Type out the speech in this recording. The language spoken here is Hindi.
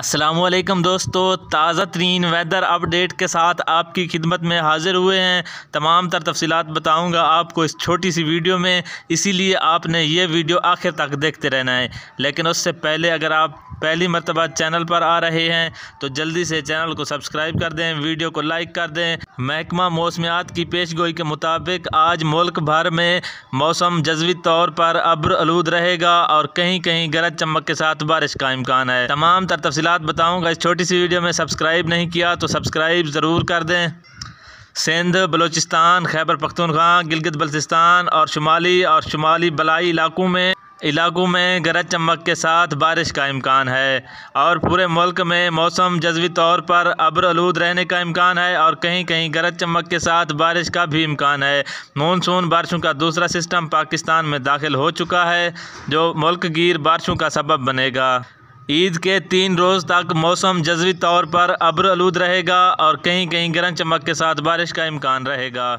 असलम दोस्तों ताज़ा तरीन वेदर अपडेट के साथ आपकी खिदमत में हाज़िर हुए हैं तमाम तर तफसीत बताऊँगा आपको इस छोटी सी वीडियो में इसीलिए आपने ये वीडियो आखिर तक देखते रहना है लेकिन उससे पहले अगर आप पहली मरतबा चैनल पर आ रहे हैं तो जल्दी से चैनल को सब्सक्राइब कर दें वीडियो को लाइक कर दें महकमा मौसमियात की पेश गोई के मुताबिक आज मुल्क भर में मौसम जजवी तौर पर अब्र आलूद रहेगा और कहीं कहीं गरज चमक के साथ बारिश का इम्कान है तमाम तर तफसीत बताऊँगा इस छोटी सी वीडियो में सब्सक्राइब नहीं किया तो सब्सक्राइब ज़रूर कर दें सिंध बलोचिस्तान खैबर पख्तूनख्वा गिलगित बल्तिस्तान और शुमाली और शुमाली बलाई इलाकों में इलाकों में गरज चमक के साथ बारिश का इम्कान है और पूरे मुल्क में मौसम जजवी तौर पर अब्र आलूद रहने का इम्कान है और कहीं कहीं गरज चमक के साथ बारिश का भी इम्कान है मानसून बारिशों का दूसरा सिस्टम पाकिस्तान में दाखिल हो चुका है जो गिर बारिशों का सबब बनेगा ईद के तीन रोज़ तक मौसम जजवी तौर पर अब्र आलूद रहेगा और कहीं कहीं गरज चमक के साथ बारिश का इम्कान रहेगा